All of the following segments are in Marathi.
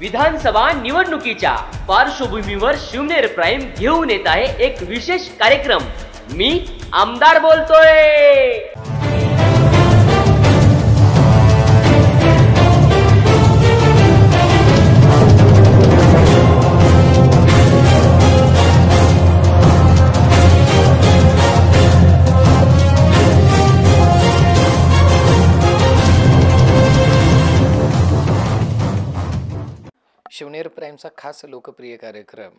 विधानसभा निवडणुकीच्या पार्श्वभूमीवर शिवनेर प्राईम घेऊन येत आहे एक विशेष कार्यक्रम मी आमदार बोलतोय टाईमचा खास लोकप्रिय कार्यक्रम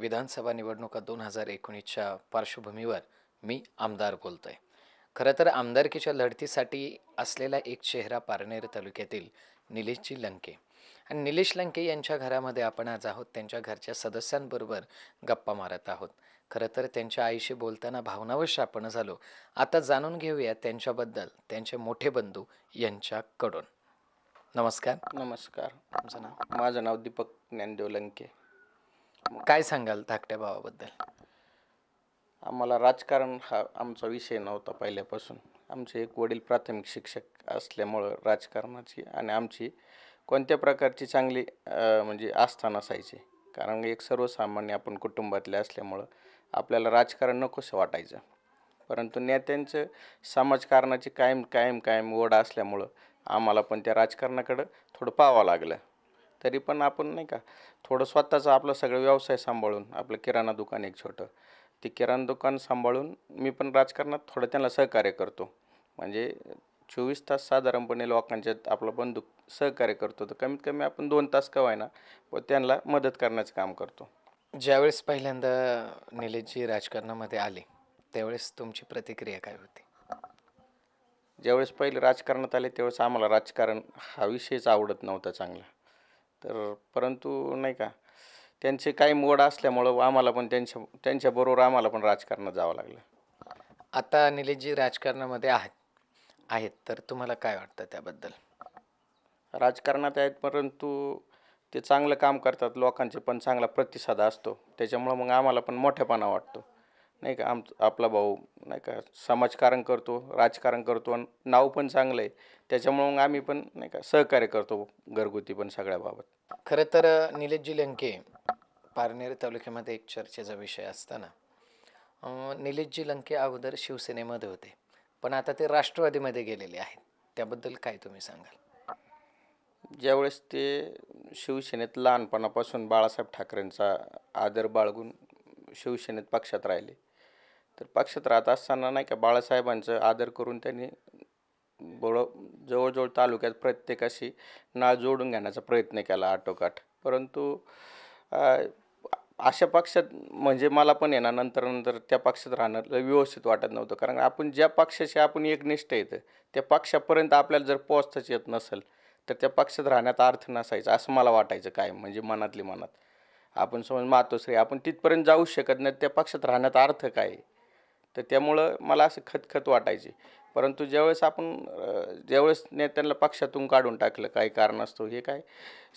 विधानसभा निवडणुका दोन हजार एकोणीसच्या पार्श्वभूमीवर मी आमदार बोलतो आहे खरं तर आमदारकीच्या लढतीसाठी असलेला एक चेहरा पारनेर तालुक्यातील निलेशजी लंके आणि निलेश लंके यांच्या घरामध्ये आपण आज आहोत त्यांच्या घरच्या सदस्यांबरोबर गप्पा मारत आहोत खरं तर त्यांच्या आईशी बोलताना भावनावश आपण झालो आता जाणून घेऊया त्यांच्याबद्दल त्यांचे मोठे बंधू यांच्याकडून नमस्कार नमस्कार तुमचं नाव माझं नाव दीपक ज्ञानदेव लंके काय सांगाल धाकट्या भावाबद्दल आम्हाला राजकारण हा आमचा विषय नव्हता पहिल्यापासून आमचे एक वडील प्राथमिक शिक्षक असल्यामुळं राजकारणाची आणि आमची कोणत्या प्रकारची चांगली म्हणजे आस्था नसायची कारण एक सर्वसामान्य आपण कुटुंबातले असल्यामुळं आपल्याला राजकारण नकोसं वाटायचं परंतु नेत्यांचं समाजकारणाची कायम कायम कायम ओढ असल्यामुळं आम्हाला पण त्या राजकारणाकडं थोडं पाहावं लागलं तरी पण आपण नाही का थोडं स्वतःचा आपला सगळं व्यवसाय सांभाळून आपलं किराणा दुकान एक छोटं ते किराणा दुकान सांभाळून मी पण राजकारणात थोडं त्यांना सहकार्य करतो म्हणजे चोवीस तास साधारणपणे लोकांच्या आपला बंधू सहकार्य करतो तर कमीत कमी आपण दोन तास ना व त्यांना मदत करण्याचं काम करतो ज्यावेळेस पहिल्यांदा निलेशजी राजकारणामध्ये आले त्यावेळेस तुमची प्रतिक्रिया काय होती ज्यावेळेस पहिले राजकारणात आले त्यावेळेस आम्हाला राजकारण हा विषयच आवडत नव्हता चांगला तर परंतु नाही का त्यांचे काही मोड असल्यामुळं आम्हाला पण त्यांच्या त्यांच्याबरोबर आम्हाला पण राजकारणात जावं लागलं आता जी राजकारणामध्ये आहेत आहेत तर तुम्हाला काय वाटतं त्याबद्दल राजकारणात आहेत परंतु ते चांगलं काम करतात लोकांचे पण चांगला प्रतिसाद असतो त्याच्यामुळं मग आम्हाला पण मोठेपणा वाटतो नाही का आम आपला भाऊ नाही का समाजकारण करतो राजकारण करतो आणि नाव पण चांगलं आहे त्याच्यामुळं मग आम्ही पण नाही का सहकार्य करतो घरगुती पण सगळ्याबाबत खरं तर निलेशजी लंके पारनेर तालुक्यामध्ये एक चर्चेचा विषय असताना निलेशजी लंके अगोदर शिवसेनेमध्ये होते पण आता ते राष्ट्रवादीमध्ये गेलेले आहेत त्याबद्दल काय तुम्ही सांगाल ज्यावेळेस ते शिवसेनेत लहानपणापासून बाळासाहेब ठाकरेंचा आदर बाळगून शिवसेनेत पक्षात राहिले तर पक्षात राहत असताना नाही का बाळासाहेबांचं आदर करून त्यांनी बळ जवळजवळ तालुक्यात प्रत्येकाशी नाळ जोडून घेण्याचा प्रयत्न केला आटोकाट परंतु अशा पक्षात म्हणजे मला पण येणार नंतर नंतर त्या पक्षात राहणं व्यवस्थित वाटत नव्हतं कारण आपण ज्या पक्षाशी आपण एकनिष्ठ येतं त्या पक्षापर्यंत आपल्याला जर पोचताच येत नसेल तर त्या पक्षात राहण्यात अर्थ नसायचा असं मला वाटायचं काय म्हणजे मनातली मनात आपण समज मातोश्री आपण तिथपर्यंत जाऊ शकत नाही त्या पक्षात राहण्यात अर्थ काय तर त्यामुळं मला असं खतखत वाटायचे परंतु ज्यावेळेस आपण ज्यावेळेस नेत्यांना पक्षातून काढून टाकलं काही कारण असतो हे काय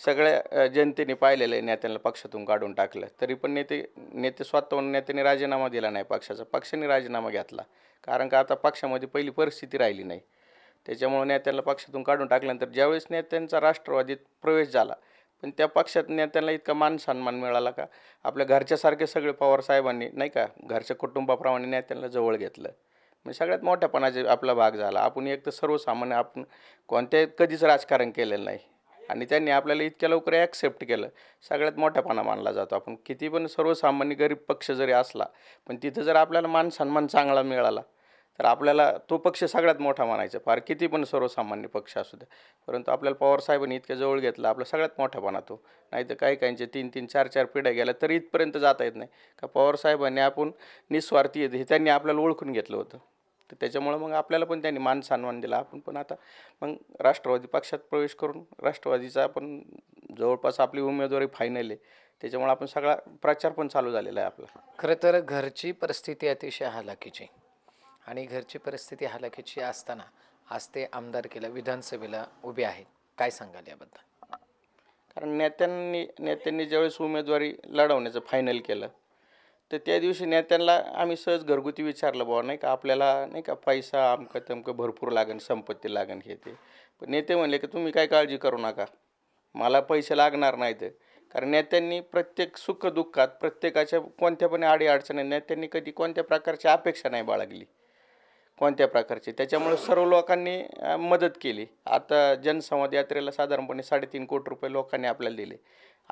सगळ्या जनतेने पाहिलेलं आहे नेत्यांना पक्षातून काढून टाकलं तरी पण नेते नेते स्वतः नेत्याने राजीनामा दिला नाही पक्षाचा पक्षाने राजीनामा घेतला कारण का आता पक्षामध्ये पहिली परिस्थिती राहिली नाही त्याच्यामुळे नेत्यांना पक्षातून काढून टाकल्यानंतर ज्यावेळेस नेत्यांचा राष्ट्रवादीत प्रवेश झाला पण त्या पक्षात नेत्यांना इतका मान सन्मान मिळाला का आपल्या घरच्यासारखे सगळे पवार साहेबांनी नाही का घरच्या कुटुंबाप्रमाणे नेत्यांना जवळ घेतलं म्हणजे सगळ्यात मोठ्यापणाचे आपला भाग झाला आपण एक तर सर्वसामान्य आपण कोणत्याही कधीच राजकारण केलेलं नाही आणि त्यांनी आपल्याला इतक्या लवकर ॲक्सेप्ट केलं सगळ्यात मोठ्यापणा मानला जातो आपण किती पण सर्वसामान्य गरीब पक्ष जरी असला पण तिथं जर आपल्याला मान सन्मान चांगला मिळाला तर आपल्याला तो पक्ष सगळ्यात मोठा मानायचा फार किती पण सर्वसामान्य पक्ष असू द्या परंतु आपल्याला पवार इतक्या जवळ घेतला आपला सगळ्यात मोठा बनातो नाही तर काही काहींचे तीन तीन चार चार पिढ्या गेल्या तरी इथपर्यंत जाता येत नाही का पवार साहेबांनी आपण निस्वार्थी येत हे त्यांनी आपल्याला ओळखून घेतलं होतं तर त्याच्यामुळं मग आपल्याला पण त्यांनी मान सन्मान दिला आपण पण आता मग राष्ट्रवादी पक्षात प्रवेश करून राष्ट्रवादीचा आपण जवळपास आपली उमेदवारी फायनल आहे त्याच्यामुळे आपण सगळा प्रचार पण चालू झालेला आहे आपला खरं तर घरची परिस्थिती अतिशय हालाकीची आणि घरची परिस्थिती हलाखीची असताना आज ते केलं विधानसभेला उभे आहेत काय सांगाल याबद्दल कारण नेत्यांनी नेत्यांनी ज्यावेळेस उमेदवारी लढवण्याचं फायनल केलं तर त्या दिवशी नेत्यांना आम्ही सहज घरगुती विचारलं बाबा नाही का आपल्याला नाही का पैसा आमकं तमकं भरपूर लागेल संपत्ती लागेल हे ते पण नेते म्हणले की तुम्ही काय काळजी करू नका मला पैसे लागणार नाहीत कारण नेत्यांनी प्रत्येक सुखदुःखात प्रत्येकाच्या कोणत्या पण अडचणी नेत्यांनी कधी कोणत्या प्रकारची अपेक्षा नाही बाळगली कोणत्या प्रकारचे त्याच्यामुळे सर्व लोकांनी मदत केली आता जनसंवाद यात्रेला साधारणपणे साडेतीन कोटी रुपये लोकांनी आपल्याला दिले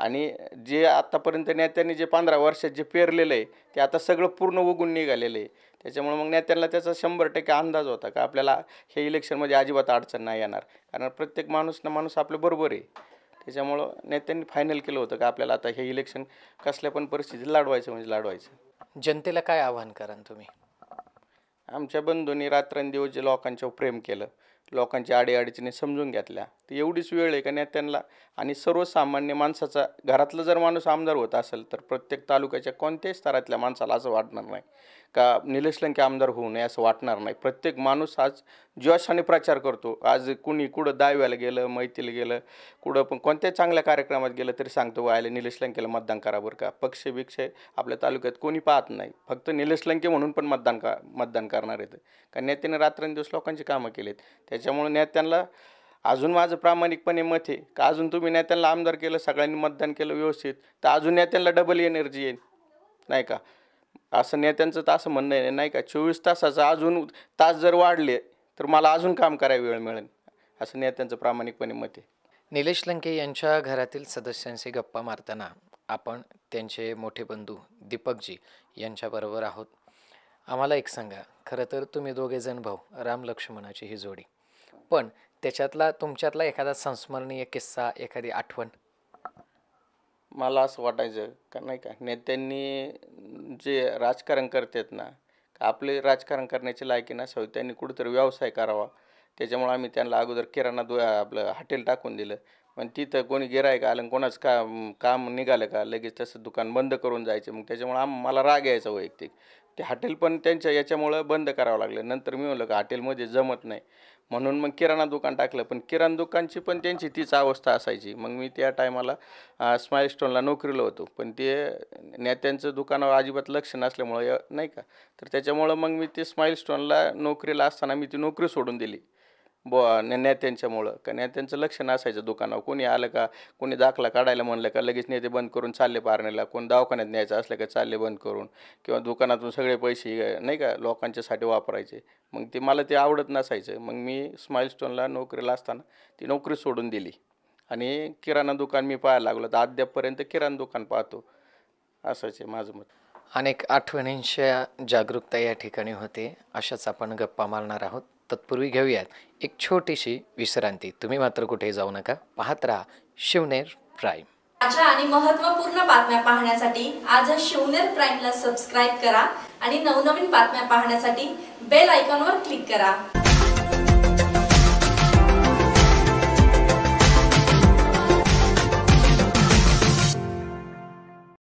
आणि जे आत्तापर्यंत नेत्यांनी जे पंधरा वर्षात जे पेरलेलं आहे ते आता सगळं पूर्ण उगून निघालेलं आहे त्याच्यामुळे मग नेत्यांना त्याचा शंभर टक्के अंदाज होता का आपल्याला हे इलेक्शनमध्ये अजिबात अडचण नाही येणार कारण प्रत्येक माणूस ना माणूस आपलं बरोबर आहे त्याच्यामुळं नेत्यांनी फायनल केलं होतं का आपल्याला आता हे इलेक्शन कसल्या पण परिस्थितीत लढवायचं म्हणजे लढवायचं जनतेला काय आव्हान कराल तुम्ही आमच्या बंधूंनी रात्रंदिवस जे लोकांच्यावर प्रेम केलं लोकांच्या आडीअडचणी समजून घेतल्या तर एवढीच वेळ आहे का नेत्यांना त्यांना आणि सर्वसामान्य माणसाचा घरातला जर माणूस आमदार होत असेल तर प्रत्येक तालुक्याच्या कोणत्याही स्तरातल्या माणसाला असं वाटणार नाही का निलेश लंके आमदार होऊ नये असं वाटणार नाही प्रत्येक माणूस आज जोशाने प्रचार करतो आज कुणी कुठं दाव्याला गेलं मैत्रीला गेलं कुठं पण कोणत्या चांगल्या कार्यक्रमात गेलं तरी सांगतो आयले निलेश लंकेला मतदान करा बरं का पक्ष विक्ष आपल्या तालुक्यात कोणी पाहत नाही फक्त निलेश लंके म्हणून पण मतदान का मतदान करणार आहेत कारण नेत्याने रात्रंदिवस लोकांची कामं केलेत त्याच्यामुळे नेत्यांना अजून माझं प्रामाणिकपणे मत आहे का अजून तुम्ही नेत्यांना आमदार केलं सगळ्यांनी मतदान केलं व्यवस्थित तर अजून नेत्यांना डबल एनर्जी येईल नाही का असं नेत्यांचं तर असं म्हणणं आहे नाही का चोवीस तासाचा अजून तास जर वाढले तर मला अजून काम करायला वेळ मिळेल असं नेत्यांचं प्रामाणिकपणे मत आहे निलेश लंके यांच्या घरातील सदस्यांशी गप्पा मारताना आपण त्यांचे मोठे बंधू दीपकजी यांच्याबरोबर आहोत आम्हाला एक सांगा खरं तर तुम्ही दोघेजण भाऊ राम लक्ष्मणाची ही जोडी पण त्याच्यातला तुमच्यातला एखादा संस्मरणीय किस्सा एखादी आठवण मला असं वाटायचं का नाही का नेत्यांनी जे राजकारण करतात ना आपले राजकारण करण्याची लायकी नसावी त्यांनी कुठेतरी व्यवसाय करावा त्याच्यामुळे आम्ही त्यांना अगोदर किराणा दु आपलं हॉटेल टाकून दिलं पण तिथं कोणी का आलं कोणाचं काम काम निघालं का लगेच तसं दुकान बंद करून जायचं मग त्याच्यामुळे आम मला राग यायचा वैयक्तिक ते हॉटेल पण त्यांच्या याच्यामुळं बंद करावं लागलं नंतर मी म्हणलं का हॉटेलमध्ये जमत नाही म्हणून मग किराणा दुकान टाकलं पण किराणा दुकानची पण त्यांची तीच अवस्था असायची मग मी त्या टायमाला स्माईल स्टोनला नोकरीला होतो पण ते नेत्यांचं दुकानावर अजिबात लक्ष नसल्यामुळं नाही का तर त्याच्यामुळं मग मी ते स्माईल स्टोनला नोकरीला असताना मी ती नोकरी सोडून दिली ब नेत्यांच्यामुळं का नेत्यांचं लक्ष नसायचं दुकानावर कोणी आलं का कोणी दाखला काढायला म्हणलं का लगेच नेते बंद करून चालले पारण्याला कोण दवाखान्यात न्यायचं असलं का चालले बंद करून किंवा दुकानातून सगळे पैसे नाही का लोकांच्यासाठी वापरायचे मग ते मला ते आवडत नसायचं मग मी स्माईलस्टोनला नोकरीला असताना ती नोकरी सोडून दिली आणि किराणा दुकान मी पाहायला लागलो तर अद्यापपर्यंत किराणा दुकान पाहतो असंच आहे माझं मत अनेक आठवणींच्या जागरूकता या ठिकाणी होते अशाच आपण गप्पा मारणार आहोत तत्पूर्वी घेऊयात एक छोटीशी विश्रांती तुम्ही मात्र कुठे जाऊ नका पाहत राहा शिवनेर प्राईम अच्छा आणि महत्वपूर्ण बातम्या पाहण्यासाठी आज शिवनेर प्राईमला सबस्क्राईब करा आणि नवनवीन बातम्या पाहण्यासाठी बेल आयकॉनवर क्लिक करा